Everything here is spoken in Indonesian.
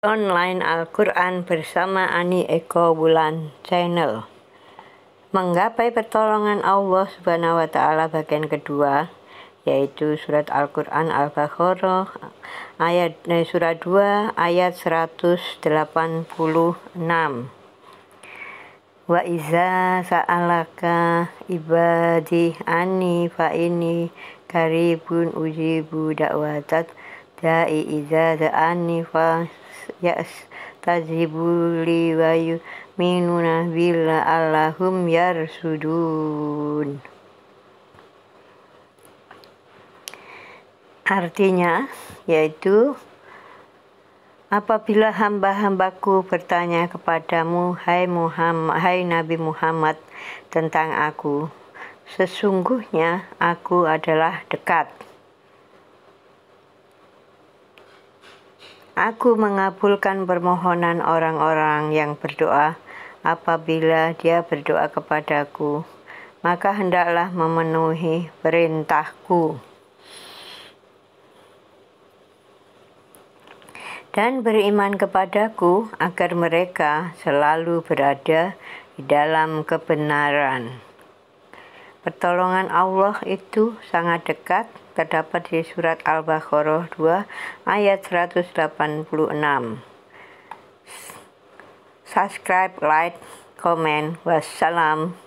Online Al-Quran bersama Ani Eko Bulan Channel Menggapai pertolongan Allah Subhanahu wa Ta'ala bagian kedua yaitu surat Al-Quran Al-Baqarah ayat eh, surat 2 ayat 186 Wa iza sa'alaka ibadi ani fa ini karibun ujibu dakwatat da'i iza da'ani fa yas tazibuli wayu minunah bila allahum yarsudun artinya yaitu apabila hamba-hambaku bertanya kepadamu hai Muhammad hai Nabi Muhammad tentang aku sesungguhnya aku adalah dekat Aku mengabulkan permohonan orang-orang yang berdoa apabila dia berdoa kepadaku, maka hendaklah memenuhi perintahku. Dan beriman kepadaku agar mereka selalu berada di dalam kebenaran. Pertolongan Allah itu sangat dekat terdapat di surat Al-Baqarah 2 ayat 186. Subscribe, like, comment. Wassalam.